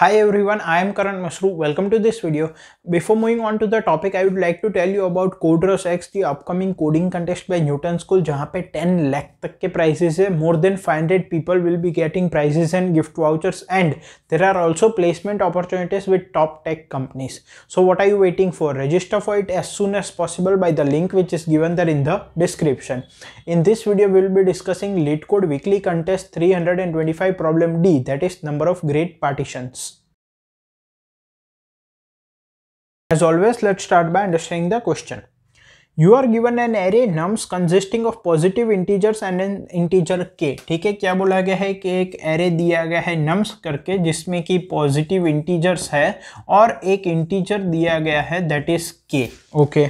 Hi everyone, I am Karan Masru. Welcome to this video. Before moving on to the topic, I would like to tell you about Codros X, the upcoming coding contest by Newton School, where 10 lakh takke prizes है. More than 500 people will be getting prizes and gift vouchers and there are also placement opportunities with top tech companies. So what are you waiting for? Register for it as soon as possible by the link which is given there in the description. In this video, we will be discussing LeetCode Weekly Contest 325 Problem D that is number of grade partitions. As always, let's start by understanding the question. You are given an array nums consisting of positive integers and an integer k. ठीक है क्या बोला गया है कि एक array दिया गया है नम्स करके जिसमें कि पॉजिटिव इंटीजर्स है और एक इंटीजर दिया गया है that is k. Okay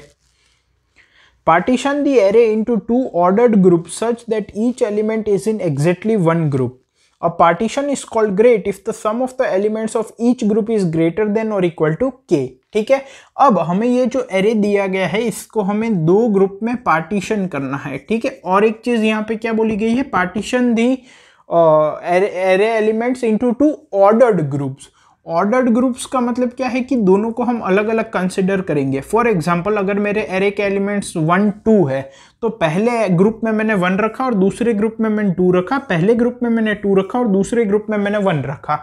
partition the array into two ordered group such that each element is in exactly one group A partition is called great if the sum of the elements of each group is greater than or equal to k. ठीक है अब हमें ये जो array दिया गया है इसको हमें दो ग्रुप में पार्टीशन करना है ठीक है और एक चीज यहाँ पे क्या बोली गई है partition the array elements into two ordered groups ordered groups का मतलब क्या है कि दोनों को हम अलग अलग कंसिडर करेंगे फॉर एग्जाम्पल अगर मेरे एरे के एलिमेंट्स वन टू है तो पहले ग्रुप में मैंने वन रखा और दूसरे ग्रुप में मैंने टू रखा पहले ग्रुप में मैंने टू रखा और दूसरे ग्रुप में मैंने वन रखा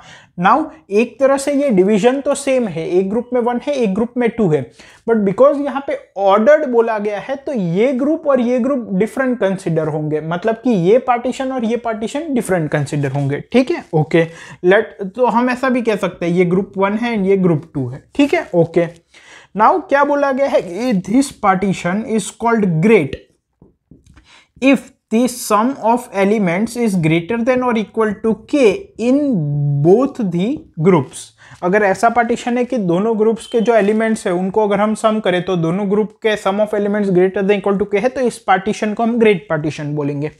नाउ एक तरह से ये डिवीजन तो सेम है एक ग्रुप में वन है एक ग्रुप में टू है बट बिकॉज यहाँ पे ऑर्डर्ड बोला गया है तो ये ग्रुप और ये ग्रुप डिफरेंट कंसिडर होंगे मतलब कि ये पार्टीशन और ये पार्टीशन डिफरेंट कंसिडर होंगे ठीक है ओके लेट तो हम ऐसा भी कह सकते हैं ये ग्रुप वन है एंड ये ग्रुप टू है ठीक है ओके नाउ क्या बोला गया है this partition is called great if the sum of elements is greater than or equal to k in both the groups अगर ऐसा पार्टीशन है कि दोनों ग्रुप्स के जो एलिमेंट्स है उनको अगर हम सम करें तो दोनों ग्रुप के sum of elements greater than equal to के है तो इस पार्टीशन को हम ग्रेट पार्टीशन बोलेंगे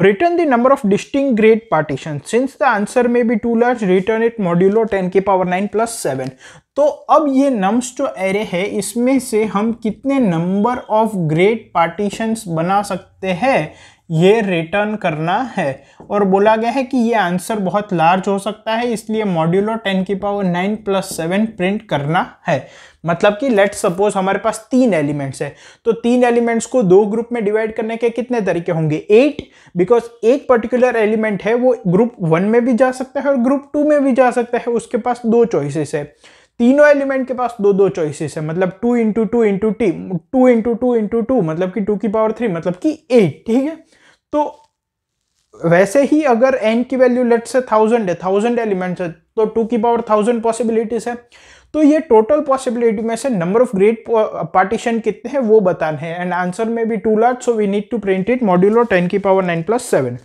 Return the number of distinct grade partitions. Since the answer may be too large, return it modulo 10 के पावर 9 plus 7. तो अब ये नम्स जो एरे है इसमें से हम कितने नंबर ऑफ ग्रेड पार्टीशंस बना सकते हैं ये रिटर्न करना है और बोला गया है कि ये आंसर बहुत लार्ज हो सकता है इसलिए मॉड्यूलो टेन की power nine plus seven print करना है मतलब कि लेट सपोज हमारे पास तीन एलिमेंट्स है तो तीन एलिमेंट्स को दो ग्रुप में डिवाइड करने के कितने तरीके होंगे एट बिकॉज एक पर्टिकुलर एलिमेंट है वो ग्रुप वन में भी जा सकता है और ग्रुप टू में भी जा सकता है उसके पास दो चॉइसिस है तीनों एलिमेंट के पास दो दो चॉइसेस है मतलब टू इंटू टू इंटू टी two into two into two मतलब कि टू की पावर थ्री मतलब कि एट ठीक है तो वैसे ही अगर एन की वैल्यू लेट से थाउजेंड है थाउजेंड एलिमेंट्स है तो टू की पावर थाउजेंड पॉसिबिलिटीज है तो ये टोटल पॉसिबिलिटी में से नंबर ऑफ ग्रेट पार्टीशन कितने हैं वो बताने हैं एंड आंसर में भी too large so we need to print it modulo ten की power nine plus seven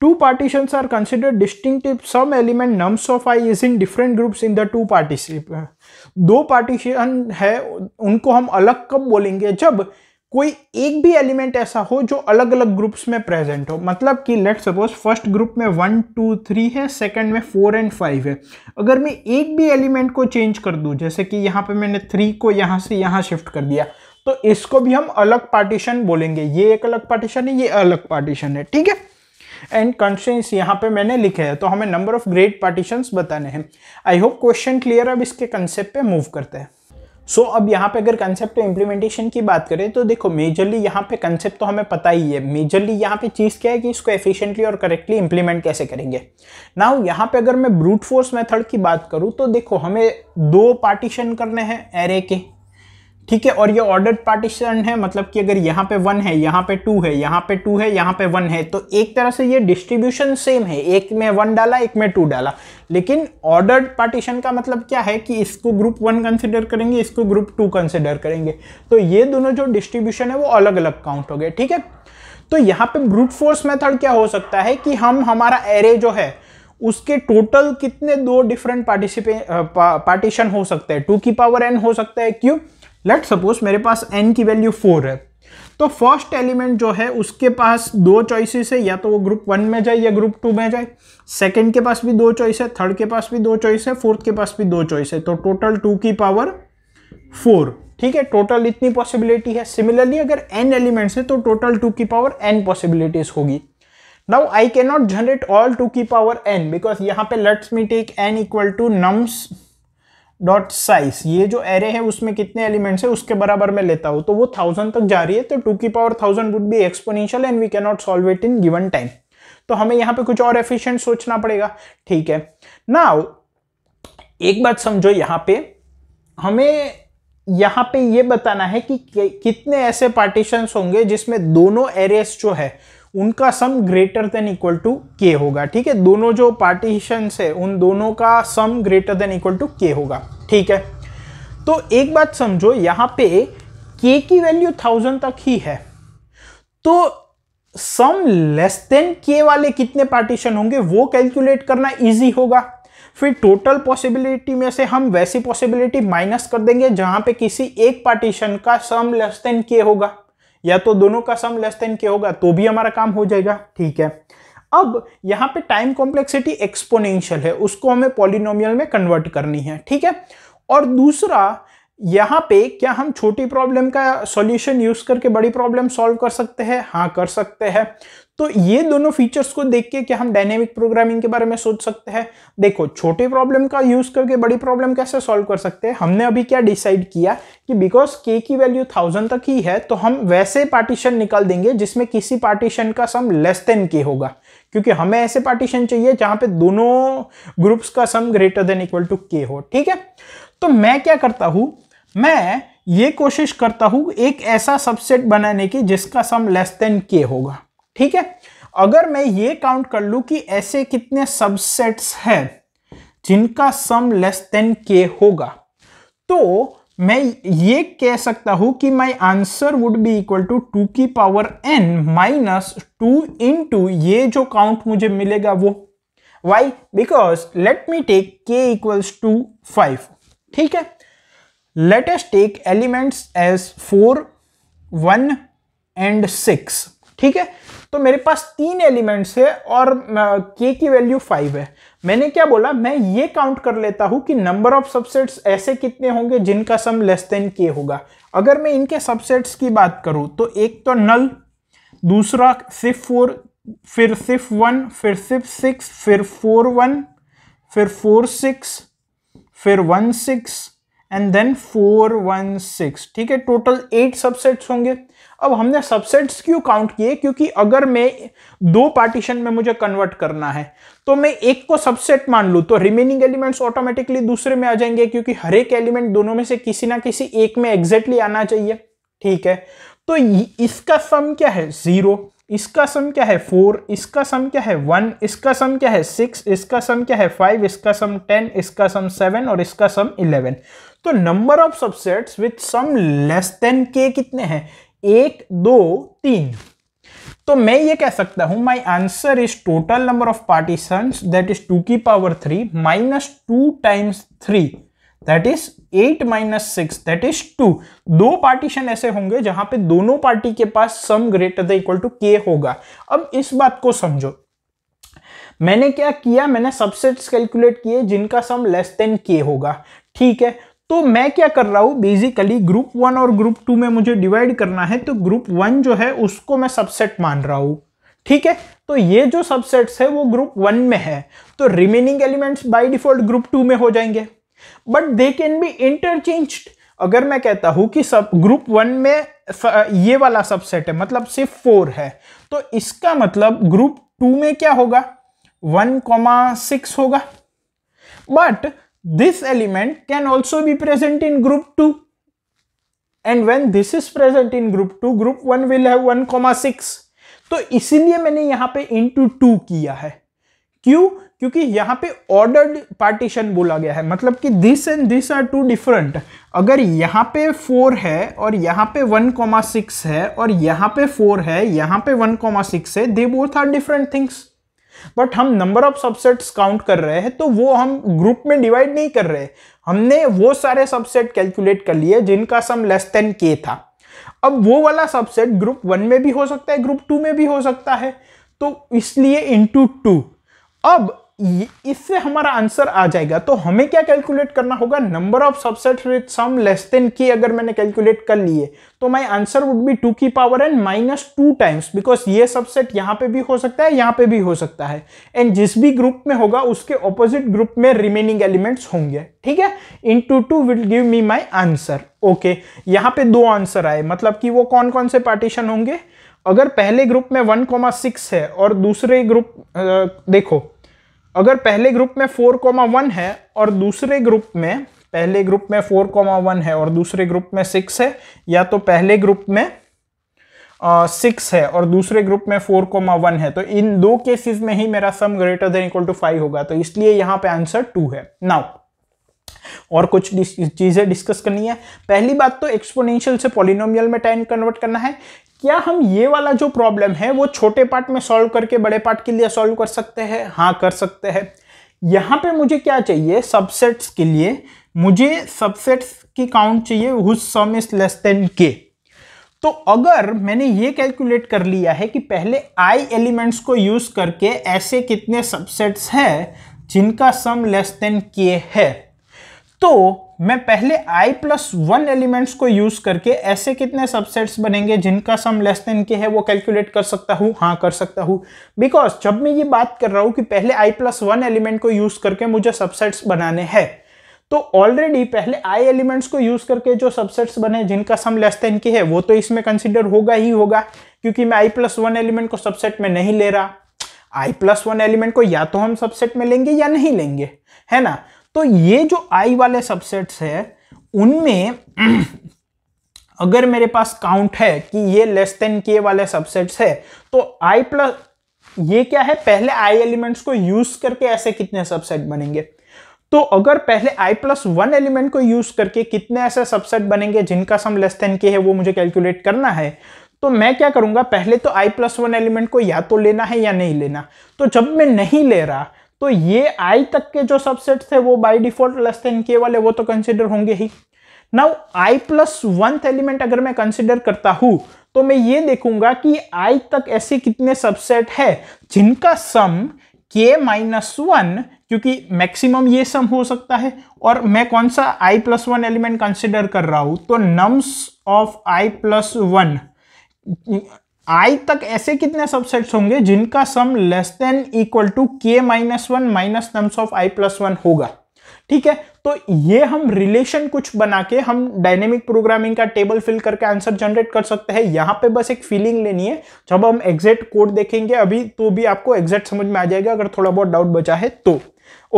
two partition are considered distinctive sum element nums of I is in different groups in the two partition दो partition है उनको हम अलग कब बोलेंगे जब कोई एक भी एलिमेंट ऐसा हो जो अलग अलग ग्रुप्स में प्रेजेंट हो मतलब कि लेट सपोज फर्स्ट ग्रुप में वन टू थ्री है सेकंड में फोर एंड फाइव है अगर मैं एक भी एलिमेंट को चेंज कर दूं जैसे कि यहाँ पे मैंने थ्री को यहाँ से यहाँ शिफ्ट कर दिया तो इसको भी हम अलग पार्टीशन बोलेंगे ये एक अलग पार्टीशन है ये अलग पार्टीशन है ठीक है एंड कंस्टेंट्स यहाँ पे मैंने लिखे हैं तो हमें नंबर ऑफ ग्रेट पार्टीशन बताने हैं आई होप क्वेश्चन क्लियर अब इसके कंसेप्ट पे मूव करते हैं सो so, अब यहाँ पे अगर कंसेप्ट इम्प्लीमेंटेशन की बात करें तो देखो मेजरली यहाँ पे कंसेप्ट तो हमें पता ही है मेजरली यहाँ पे चीज़ क्या है कि इसको एफिशिएंटली और करेक्टली इम्प्लीमेंट कैसे करेंगे नाउ यहाँ पे अगर मैं ब्रूट फोर्स मेथड की बात करूँ तो देखो हमें दो पार्टीशन करने हैं एरे के ठीक है और ये ऑर्डर पार्टीशन है मतलब कि अगर यहाँ पे वन है यहाँ पे टू है यहाँ पे टू है यहाँ पे वन है तो एक तरह से ये डिस्ट्रीब्यूशन सेम है एक में वन डाला एक में टू डाला लेकिन ऑर्डर पार्टीशन का मतलब क्या है कि इसको ग्रुप वन कंसिडर करेंगे इसको ग्रुप टू कंसिडर करेंगे तो ये दोनों जो डिस्ट्रीब्यूशन है वो अलग अलग काउंट हो गए ठीक है तो यहाँ पे ब्रूट फोर्स मेथड क्या हो सकता है कि हम हमारा एरे जो है उसके टोटल कितने दो डिफरेंट पार्टिसिपे पार्टीशन हो सकते हैं टू की पावर एन हो सकता है क्यूब लेट सपोज मेरे पास एन की वैल्यू फोर है तो फर्स्ट एलिमेंट जो है उसके पास दो चॉइसेस है या तो वो ग्रुप वन में जाए या ग्रुप टू में जाए सेकंड के पास भी दो चॉइस है थर्ड के पास भी दो चॉइस है फोर्थ के पास भी दो चॉइस है तो टोटल टू की पावर फोर ठीक है टोटल इतनी पॉसिबिलिटी है सिमिलरली अगर एन एलिमेंट्स है तो टोटल टू की पावर एन पॉसिबिलिटीज होगी now I can not generate all two की पावर एन बिकॉज यहाँ पे let's me take N equal to nums dot size ये जो एरे है उसमें कितने एलिमेंट्स है उसके बराबर में लेता हूँ तो वो थाउजेंड तक जा रही है तो टू की power thousand would be exponential and we can not solve it in given time तो हमें यहाँ पे कुछ और एफिशिएंट सोचना पड़ेगा ठीक है ना एक बात समझो यहाँ पे हमें यहाँ पे ये बताना है कि कितने ऐसे पार्टीशन होंगे जिसमें दोनों एरेस जो है उनका sum greater than equal to k होगा ठीक है दोनों जो पार्टीशन है उन दोनों का sum greater than equal to k होगा ठीक है तो एक बात समझो यहां पे के की वैल्यू थाउजेंड तक ही है तो सम लेस देन के वाले कितने पार्टीशन होंगे वो कैलकुलेट करना इजी होगा फिर टोटल पॉसिबिलिटी में से हम वैसी पॉसिबिलिटी माइनस कर देंगे जहां पे किसी एक पार्टीशन का सम लेस देन के होगा या तो दोनों का सम लेस देन के होगा तो भी हमारा काम हो जाएगा ठीक है अब यहाँ पे टाइम कॉम्प्लेक्सिटी एक्सपोनेंशियल है उसको हमें पॉलिनोमियल में कन्वर्ट करनी है ठीक है और दूसरा यहाँ पे क्या हम छोटी प्रॉब्लम का सॉल्यूशन यूज करके बड़ी प्रॉब्लम सॉल्व कर सकते हैं हाँ कर सकते हैं तो ये दोनों फीचर्स को देख के क्या हम डायनेमिक प्रोग्रामिंग के बारे में सोच सकते हैं देखो छोटे प्रॉब्लम का यूज करके बड़ी प्रॉब्लम कैसे सॉल्व कर सकते हैं हमने अभी क्या डिसाइड किया कि बिकॉज के की वैल्यू थाउजेंड तक ही है तो हम वैसे पार्टीशन निकाल देंगे जिसमें किसी पार्टीशन का सम लेस देन के होगा क्योंकि हमें ऐसे पार्टीशन चाहिए जहां पे दोनों ग्रुप्स का sum greater than equal to k हो ठीक है तो मैं क्या करता हूं मैं ये कोशिश करता हूं एक ऐसा सबसेट बनाने की जिसका सम लेस देन के होगा ठीक है अगर मैं ये काउंट कर लू कि ऐसे कितने सबसेट्स हैं जिनका सम लेस देन के होगा तो मैं ये कह सकता हूं कि my answer would be equal to two की power n minus two into ये जो काउंट मुझे मिलेगा वो why because let me take k equals to five ठीक है let's take elements as four one and six ठीक है तो मेरे पास तीन एलिमेंट्स है और के की वैल्यू फाइव है मैंने क्या बोला मैं ये काउंट कर लेता हूं कि नंबर ऑफ सबसेट्स ऐसे कितने होंगे जिनका सम लेस देन के होगा अगर मैं इनके सबसेट्स की बात करूं तो एक तो नल दूसरा सिर्फ फोर फिर सिर्फ वन फिर सिर्फ सिक्स फिर फोर वन फिर फोर सिक्स फिर one six and then four one six ठीक है टोटल एट सबसेट्स होंगे अब हमने सबसेट्स क्यों काउंट किए क्योंकि अगर मैं दो पार्टीशन में मुझे कन्वर्ट करना है तो मैं एक को सबसेट मान लू तो रिमेनिंग एलिमेंट्स ऑटोमेटिकली दूसरे में आ जाएंगे क्योंकि हर एक एलिमेंट दोनों में से किसी ना किसी एक में एग्जैक्टली आना चाहिए ठीक है तो इसका सम क्या है जीरो इसका सम क्या है फोर इसका सम क्या है वन इसका सम क्या है सिक्स इसका सम क्या है फाइव इसका सम टेन इसका सम सेवन और इसका सम इलेवन तो number of subsets with sum less than k कितने हैं एक दो तीन तो मैं ये कह सकता हूं my answer is total number of partition that is two की power three minus two times three that is eight minus six that is two दो पार्टीशन ऐसे होंगे जहां पे दोनों पार्टी के पास sum greater than equal to k होगा अब इस बात को समझो मैंने क्या किया मैंने सबसेट्स कैलकुलेट किए जिनका सम लेस देन के होगा ठीक है तो मैं क्या कर रहा हूँ बेसिकली ग्रुप वन और ग्रुप टू में मुझे डिवाइड करना है तो ग्रुप वन जो है उसको मैं सबसेट मान रहा हूँ ठीक है तो ये जो सबसेट्स है वो ग्रुप वन में है तो remaining elements by default group two में हो जाएंगे but they can be interchange अगर मैं कहता हूं कि सब ग्रुप वन में ये वाला सबसेट है मतलब सिर्फ फोर है तो इसका मतलब ग्रुप टू में क्या होगा वन कॉमा सिक्स होगा but this element can also be present in group 2 and when this is present in group 2 group 1 will have 1 comma 6 तो इसीलिए मैंने यहां पे इंटू टू किया है क्यों क्योंकि यहां पे ऑर्डर्ड पार्टीशन बोला गया है मतलब कि this and this are two different अगर यहां पे फोर है और यहां पे वन कॉमा सिक्स है और यहां पे फोर है यहां पे वन कॉमा सिक्स है they both are different things but हम नंबर ऑफ सबसेट्स काउंट कर रहे हैं तो वो हम ग्रुप में डिवाइड नहीं कर रहे हमने वो सारे सबसेट कैलकुलेट कर लिए जिनका सम लेस देन के था अब वो वाला सबसेट ग्रुप वन में भी हो सकता है ग्रुप टू में भी हो सकता है तो इसलिए इंटू टू अब इससे हमारा आंसर आ जाएगा तो हमें क्या कैलकुलेट करना होगा number of subset with sum less than की अगर मैंने कैलकुलेट कर लिए तो my answer would be two की power n minus two times because ये सबसेट यहाँ पे भी हो सकता है यहाँ पे भी हो सकता है एंड जिस भी ग्रुप में होगा उसके ऑपोजिट ग्रुप में रिमेनिंग एलिमेंट्स होंगे ठीक है into two will give me my answer okay यहाँ पे दो आंसर आए मतलब कि वो कौन कौन से पार्टीशन होंगे अगर पहले ग्रुप में सिक्स है और दूसरे ग्रुप देखो अगर पहले ग्रुप में फोर कॉमा वन है और दूसरे ग्रुप में पहले ग्रुप में फोर कॉमा वन है और दूसरे ग्रुप में सिक्स है या तो पहले ग्रुप में सिक्स uh, है और दूसरे ग्रुप में फोर कोमा वन है तो इन दो केसेस में ही मेरा sum greater than equal to five होगा तो इसलिए यहाँ पे आंसर टू है नाउ और कुछ चीज़ें डिस्कस करनी है पहली बात तो एक्सपोनेंशियल से पॉलिनोमियल में टाइम कन्वर्ट करना है क्या हम ये वाला जो प्रॉब्लम है वो छोटे पार्ट में सॉल्व करके बड़े पार्ट के लिए सॉल्व कर सकते हैं हाँ कर सकते हैं यहाँ पे मुझे क्या चाहिए सबसेट्स के लिए मुझे सबसेट्स की काउंट चाहिए whose sum is less than k तो अगर मैंने ये कैलकुलेट कर लिया है कि पहले आई एलिमेंट्स को यूज़ करके ऐसे कितने सबसेट्स हैं जिनका सम लेस देन के है तो मैं पहले i प्लस वन एलिमेंट्स को यूज करके ऐसे कितने सबसेट्स बनेंगे जिनका सम लेस देन के है वो कैलकुलेट कर सकता हूँ हाँ कर सकता हूँ बिकॉज जब मैं ये बात कर रहा हूँ कि पहले i प्लस वन एलिमेंट को यूज करके मुझे सबसेट्स बनाने हैं तो ऑलरेडी पहले आई एलिमेंट्स को यूज करके जो सबसेट्स बने जिनका सम लेस देन के है वो तो इसमें कंसिडर होगा ही होगा क्योंकि मैं आई प्लस वन एलिमेंट को सबसेट में नहीं ले रहा आई प्लस वन एलिमेंट को या तो हम सबसेट में लेंगे या नहीं लेंगे है ना तो ये जो आई वाले सबसेट्स है उनमें अगर मेरे पास काउंट है कि ये लेस देन के वाले सबसेट्स है तो आई प्लस ये क्या है पहले आई एलिमेंट्स को यूज करके ऐसे कितने सबसेट बनेंगे तो अगर पहले आई प्लस वन एलिमेंट को यूज करके कितने ऐसे सबसेट बनेंगे जिनका सम लेस देन के है वो मुझे कैलकुलेट करना है तो मैं क्या करूंगा पहले तो आई प्लस वन एलिमेंट को या तो लेना है या नहीं लेना तो जब मैं नहीं ले रहा तो ये आई तक के जो सबसेट थे वो बाई डिफॉल्ट लेस देन के वाले वो तो कंसिडर होंगे ही now i plus one element अगर मैं कंसिडर करता हूं तो मैं ये देखूंगा कि i तक ऐसे कितने सबसेट है जिनका सम k माइनस वन क्योंकि मैक्सिमम ये सम हो सकता है और मैं कौन सा i plus one element consider कर रहा हूं तो nums of i plus one i तक ऐसे कितने सबसेट्स होंगे जिनका sum less than equal to k minus one minus nums of i plus one होगा ठीक है तो ये हम रिलेशन कुछ बना के हम डायनेमिक प्रोग्रामिंग का टेबल फिल करके आंसर जनरेट कर सकते हैं यहाँ पे बस एक फीलिंग लेनी है जब हम एग्जैक्ट कोड देखेंगे अभी तो भी आपको एग्जैक्ट समझ में आ जाएगा अगर थोड़ा बहुत डाउट बचा है तो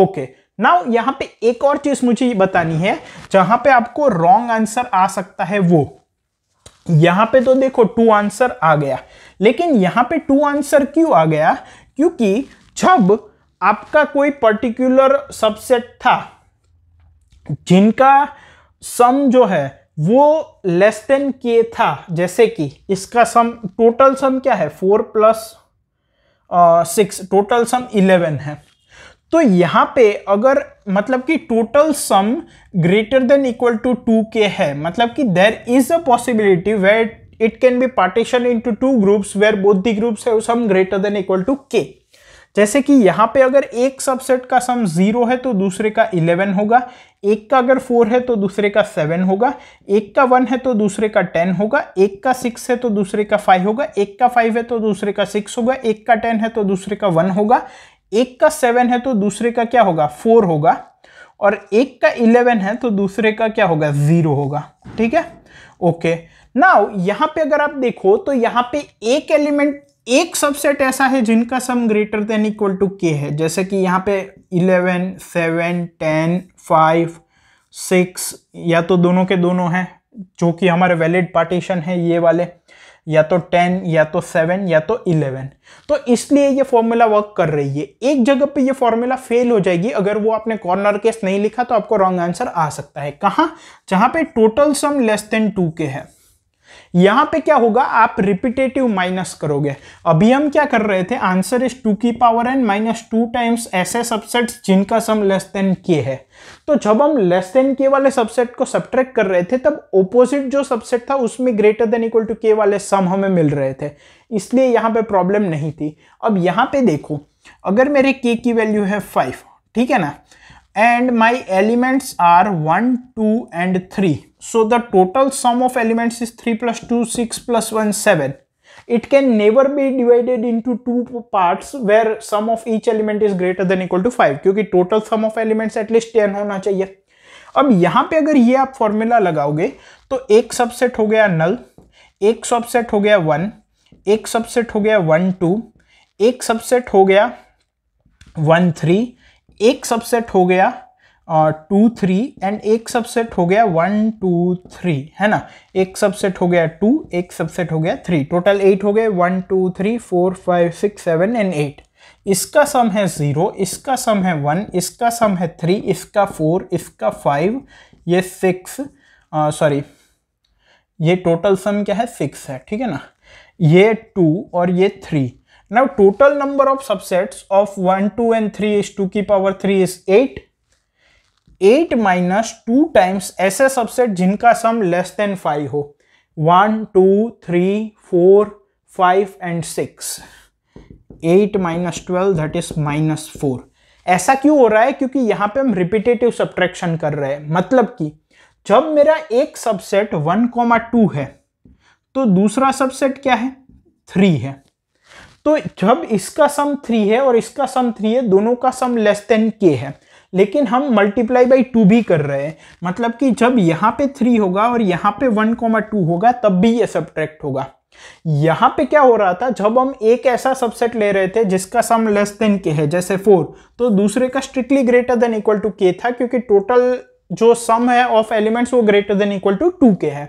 ओके नाउ यहाँ पे एक और चीज मुझे बतानी है जहां पे आपको रॉन्ग आंसर आ सकता है वो यहां पे तो देखो टू आंसर आ गया लेकिन यहां पे टू आंसर क्यों आ गया क्योंकि जब आपका कोई पर्टिकुलर सबसेट था जिनका सम जो है वो लेस देन के था जैसे कि इसका सम टोटल सम क्या है four plus six total sum eleven है तो यहाँ पे अगर मतलब कि total sum greater than equal to two के है मतलब कि there is a possibility where it can be partition into two groups where both the groups है sum greater than equal to k जैसे कि यहाँ पे अगर एक सबसेट का सम जीरो है तो दूसरे का इलेवन होगा एक का अगर फोर है तो दूसरे का सेवन होगा एक का वन है तो दूसरे का टेन होगा एक का सिक्स है तो दूसरे का फाइव होगा एक का फाइव है तो दूसरे का सिक्स होगा एक का टेन है तो दूसरे का वन होगा एक का सेवन है तो दूसरे का क्या होगा फोर होगा और एक का इलेवन है तो दूसरे का क्या होगा ज़ीरो होगा ठीक है ओके नाउ यहां पे अगर आप देखो तो यहां पे एक एलिमेंट एक सबसेट ऐसा है जिनका sum greater than equal to के है जैसे कि यहाँ पे eleven seven ten five six या तो दोनों के दोनों हैं जो कि हमारे वैलिड पार्टीशन है ये वाले या तो टेन या तो सेवन या तो इलेवन तो इसलिए ये फॉर्मूला वर्क कर रही है एक जगह पे ये फॉर्मूला फेल हो जाएगी अगर वो आपने कॉर्नर केस नहीं लिखा तो आपको रॉन्ग आंसर आ सकता है कहाँ जहाँ पे total sum less than two के है यहां पे क्या होगा आप रिपीटेटिव माइनस करोगे अभी हम क्या कर रहे थे आंसर इज टू की power n minus two times ऐसे सबसेट्स जिनका सम लेस देन के है तो जब हम लेस देन के वाले सबसेट को सब्ट्रैक्ट कर रहे थे तब ओपोजिट जो सबसेट था उसमें ग्रेटर देन इक्वल टू के वाले सम हमें मिल रहे थे इसलिए यहाँ पे प्रॉब्लम नहीं थी अब यहाँ पे देखो अगर मेरे के की वैल्यू है फाइव ठीक है ना and my elements are 1 2 and 3 so the total sum of elements is 3 plus 2 6 plus 1 7 it can never be divided into two parts where sum of each element is greater than equal to 5 क्योंकि total sum of elements at least 10 होना चाहिए अब यहाँ पे अगर ये आप formula लगाओगे तो एक सबसेट हो गया नल एक सबसेट हो गया वन एक सबसेट हो गया वन टू एक सबसेट हो गया वन थ्री एक सबसेट हो गया टू थ्री एंड एक सबसेट हो गया वन टू थ्री है ना एक सबसेट हो गया टू एक सबसेट हो गया थ्री टोटल एट हो गए one two three four five six seven and eight इसका सम है ज़ीरो इसका सम है वन इसका सम है थ्री इसका फोर इसका फाइव ये सिक्स सॉरी uh, ये टोटल सम क्या है सिक्स है ठीक है ना ये टू और ये three Now total number of subsets of 1, 2 and 3 is 2 की power 3 is 8. 8 minus 2 times ऐसे subset जिनका sum less than 5 हो 1, 2, 3, 4, 5 and 6. 8 minus 12 that is minus 4. ऐसा क्यों हो रहा है क्योंकि यहाँ पे हम रिपीटेटिव सब्ट्रैक्शन कर रहे हैं मतलब कि जब मेरा एक सबसेट 1, 2 है तो दूसरा सबसेट क्या है 3 है तो जब इसका सम थ्री है और इसका सम थ्री है दोनों का सम लेस देन के है लेकिन हम मल्टीप्लाई बाई टू भी कर रहे हैं मतलब कि जब यहाँ पे थ्री होगा और यहाँ पे वन कोमा टू होगा तब भी ये सब्ट्रैक्ट होगा यहाँ पे क्या हो रहा था जब हम एक ऐसा सबसेट ले रहे थे जिसका सम लेस देन के है जैसे फोर तो दूसरे का strictly greater than equal to k था क्योंकि टोटल जो सम है ऑफ एलिमेंट्स वो greater than equal to two के है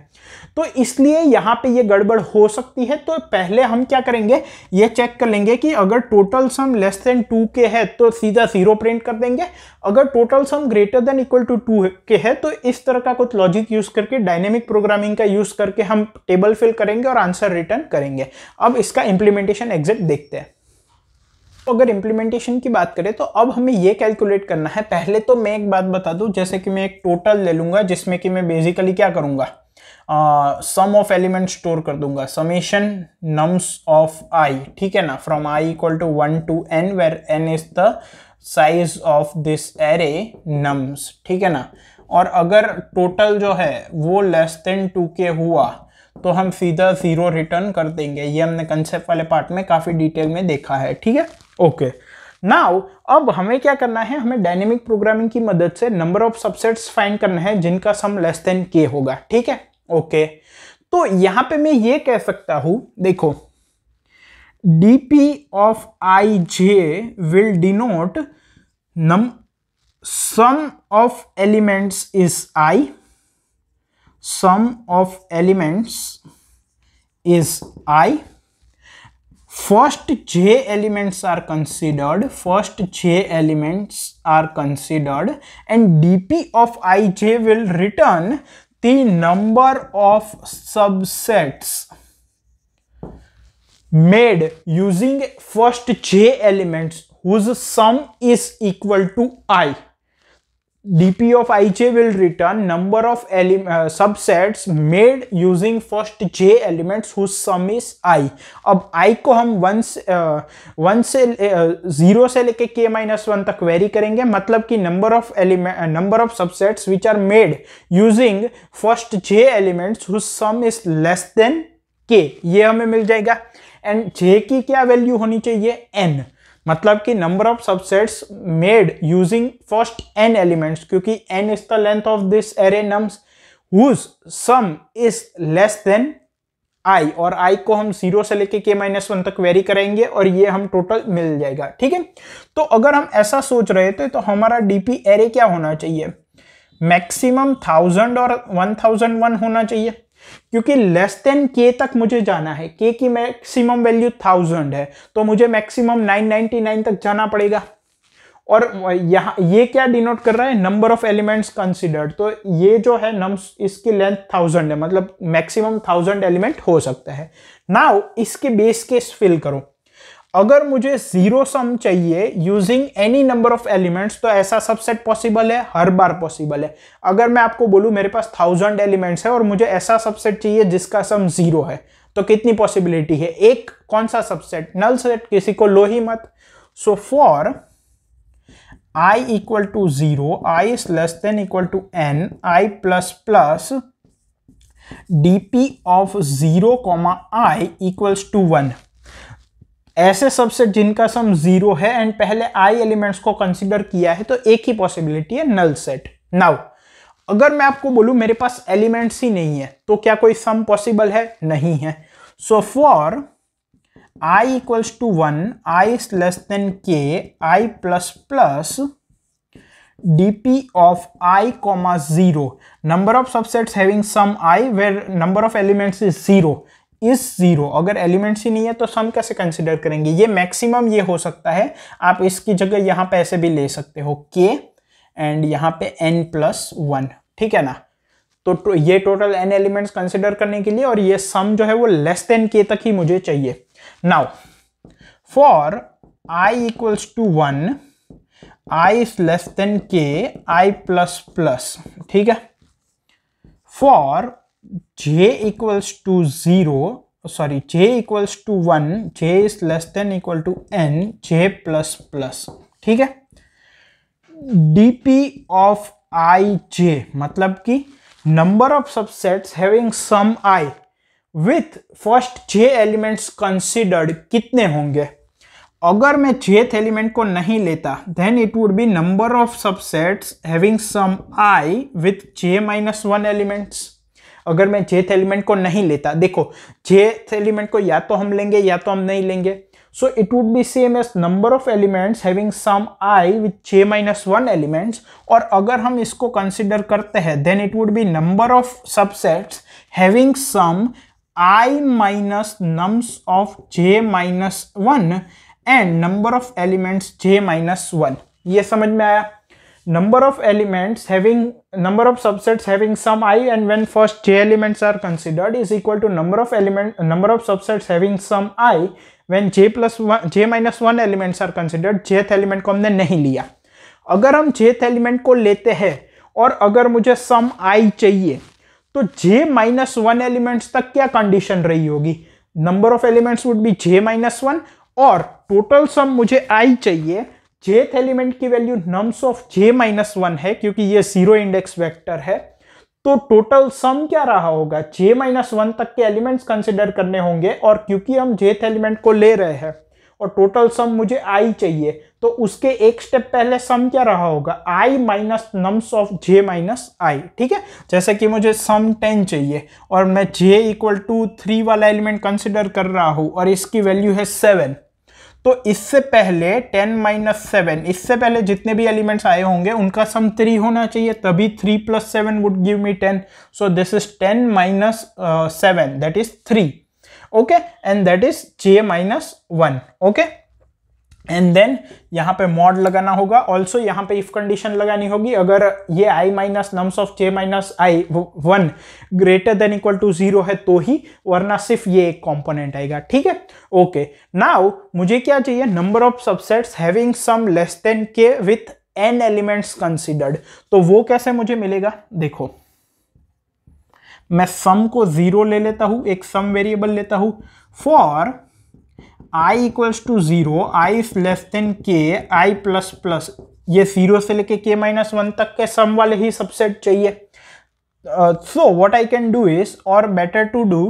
तो इसलिए यहाँ पे ये गड़बड़ हो सकती है तो पहले हम क्या करेंगे ये चेक कर लेंगे कि अगर total sum less than two के है तो सीधा जीरो प्रिंट कर देंगे अगर total sum greater than equal to two के है तो इस तरह का कुछ लॉजिक यूज करके डायनेमिक प्रोग्रामिंग का यूज करके हम टेबल फिल करेंगे और आंसर रिटर्न करेंगे अब इसका इंप्लीमेंटेशन एग्जैक्ट देखते हैं तो अगर इम्प्लीमेंटेशन की बात करें तो अब हमें यह कैलकुलेट करना है पहले तो मैं एक बात बता दूं जैसे कि मैं एक टोटल ले लूँगा जिसमें कि मैं बेसिकली क्या करूँगा सम ऑफ एलिमेंट स्टोर कर दूंगा समेशन नम्स ऑफ आई ठीक है ना from i equal to one to n where n is the size of this array nums ठीक है ना और अगर टोटल जो है वो लेस देन टू के हुआ तो हम सीधा ज़ीरो रिटर्न कर देंगे ये हमने कंसेप्ट वाले पार्ट में काफ़ी डिटेल में देखा है ठीक है ओके नाउ अब हमें क्या करना है हमें डायनेमिक प्रोग्रामिंग की मदद से नंबर ऑफ सबसेट्स फाइंड करना है जिनका सम लेस देन के होगा ठीक है ओके तो यहां पे मैं ये कह सकता हूं देखो D P of i j will denote num sum of elements is i sum of elements is i first j elements are considered first j elements are considered and D P of i j will return the number of subsets made using first j elements whose sum is equal to i dp of ij will return number of uh, subsets made using first j elements whose sum is i अब i को हम one से one uh, से zero uh, से लेके k minus one तक vary करेंगे मतलब कि number of element number of subsets which are made using first j elements whose sum is less than k ये हमें मिल जाएगा एंड j की क्या वैल्यू होनी चाहिए n मतलब कि number of subsets made using first n elements क्योंकि n is the length of this array nums whose sum is less than i और आई को हम जीरो से लेके के माइनस वन तक वेरी करेंगे और ये हम टोटल मिल जाएगा ठीक है तो अगर हम ऐसा सोच रहे थे तो हमारा डीपी एरे क्या होना चाहिए मैक्सिमम थाउजेंड और वन थाउजेंड वन होना चाहिए क्योंकि लेस देन के तक मुझे जाना है के की मैक्सिमम वैल्यू थाउजेंड है तो मुझे मैक्सिमम 999 तक जाना पड़ेगा और यहाँ ये क्या डिनोट कर रहा है नंबर ऑफ एलिमेंट्स कंसिडर्ड तो ये जो है नम इसकी लेंथ थाउजेंड है मतलब मैक्सिमम थाउजेंड एलिमेंट हो सकता है नाउ इसके बेस केस फिल करो अगर मुझे जीरो सम चाहिए using any number of elements तो ऐसा सबसेट पॉसिबल है हर बार पॉसिबल है अगर मैं आपको बोलूं मेरे पास थाउजेंड एलिमेंट्स है और मुझे ऐसा सबसेट चाहिए जिसका सम जीरो है तो कितनी पॉसिबिलिटी है एक कौन सा सबसेट नल सेट किसी को लो ही मत so for i equal to zero i is less than equal to n i plus plus D P of zero comma i equals to one ऐसे सबसेट जिनका सम जीरो है and पहले आई elements को कंसिडर किया है तो एक ही possibility है नल सेट नाउ अगर मैं आपको बोलूं मेरे पास एलिमेंट्स ही नहीं है तो क्या कोई सम पॉसिबल है नहीं है so for i equals to one i less than k i plus plus dp of i comma zero number of subsets having sum i where number of elements is zero is zero अगर एलिमेंट्स ही नहीं है तो सम कैसे consider करेंगे ये maximum ये हो सकता है आप इसकी जगह यहाँ पे ऐसे भी ले सकते हो के एंड यहाँ पे एन प्लस वन ठीक है ना तो, तो ये टोटल एन एलिमेंट्स कंसिडर करने के लिए और ये सम जो है वो लेस देन के तक ही मुझे चाहिए now for i equals to one i is less than k i plus plus ठीक है for j equals to 0 sorry j equals to 1 j is less than equal to n j plus plus ठीक है dp of ij मतलब कि number of subsets having sum i with first j elements considered कितने होंगे अगर मैं jth element को नहीं लेता then it would be number of subsets having sum i with j minus one elements अगर मैं जेथ एलिमेंट को नहीं लेता देखो जेथ एलिमेंट को या तो हम लेंगे या तो हम नहीं लेंगे so it would be same as number of elements having sum i with j minus one elements और अगर हम इसको कंसिडर करते हैं then it would be number of subsets having sum i minus nums of j minus one and number of elements j minus one ये समझ में आया number of elements having number of subsets having some i and when first j elements are considered is equal to number of element number of subsets having some i when j plus one j minus one elements are considered jth element को हमने नहीं लिया अगर हम जेथ element को लेते हैं और अगर मुझे सम आई चाहिए तो जे माइनस वन एलिमेंट्स तक क्या कंडीशन रही होगी number of elements would be j minus one और टोटल सम मुझे आई चाहिए जेथ एलिमेंट की value nums of j minus one है क्योंकि ये जीरो इंडेक्स वेक्टर है तो टोटल सम क्या रहा होगा जे माइनस वन तक के एलिमेंट्स कंसिडर करने होंगे और क्योंकि हम जेथ एलिमेंट को ले रहे हैं और टोटल सम मुझे आई चाहिए तो उसके एक स्टेप पहले सम क्या रहा होगा i minus nums of j minus i ठीक है जैसे कि मुझे सम टेन चाहिए और मैं जे इक्वल टू थ्री वाला एलिमेंट कंसिडर कर रहा हूँ और इसकी वैल्यू है सेवन तो इससे पहले टेन माइनस सेवन इससे पहले जितने भी एलिमेंट्स आए होंगे उनका सम थ्री होना चाहिए तभी three plus seven would give me ten so this is ten minus seven that is three okay and that is j minus one okay and then यहाँ पे मॉड लगाना होगा ऑल्सो यहाँ पे इफ कंडीशन लगानी होगी अगर ये i minus nums of j minus i one greater than equal to zero है तो ही वरना सिर्फ ये एक कॉम्पोनेंट आएगा ठीक है ओके नाउ मुझे क्या चाहिए number of subsets having sum less than k with n elements considered तो वो कैसे मुझे मिलेगा देखो मैं सम को जीरो ले लेता हूँ एक सम वेरिएबल लेता हूँ for i equals to zero i less than k i plus plus ये जीरो से लेके के माइनस वन तक के सम वाले ही सबसेट चाहिए so what I can do is और better to do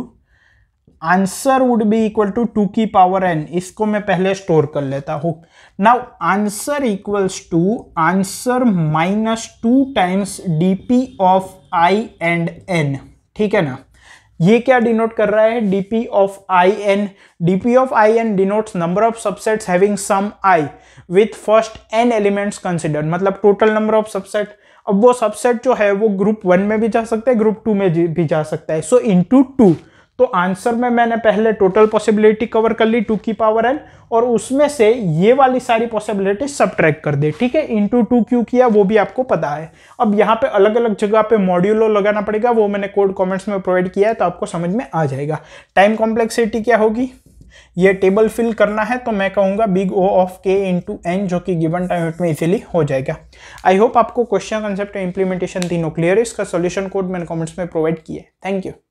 answer would be equal to two की पावर एन इसको मैं पहले स्टोर कर लेता हूँ now answer equals to answer minus two times D P of i and n ठीक है ना ये क्या डिनोट कर रहा है DP of i n DP of i n denote number of subsets having sum i with first n elements मतलब total number of subset अब वो सबसेट जो है वो ग्रुप वन में भी जा सकता है ग्रुप टू में भी जा सकता है सो इंटू टू तो आंसर में मैंने पहले टोटल पॉसिबिलिटी कवर कर ली टू की पावर एन और उसमें से ये वाली सारी पॉसिबिलिटी सब कर दे ठीक है इंटू टू क्यू किया वो भी आपको पता है अब यहाँ पे अलग अलग जगह पे मॉड्यूलो लगाना पड़ेगा वो मैंने कोड कमेंट्स में प्रोवाइड किया है तो आपको समझ में आ जाएगा टाइम कॉम्प्लेक्सिटी क्या होगी ये टेबल फिल करना है तो मैं कहूँगा big O of k into n जो कि गिवन टाइम में इजीली हो जाएगा आई होप आपको क्वेश्चन कंसेप्ट इंप्लीमेंटेशन तीनों क्लियर इसका सोल्यूशन कोड मैंने कॉमेंट्स में प्रोवाइड किया है थैंक यू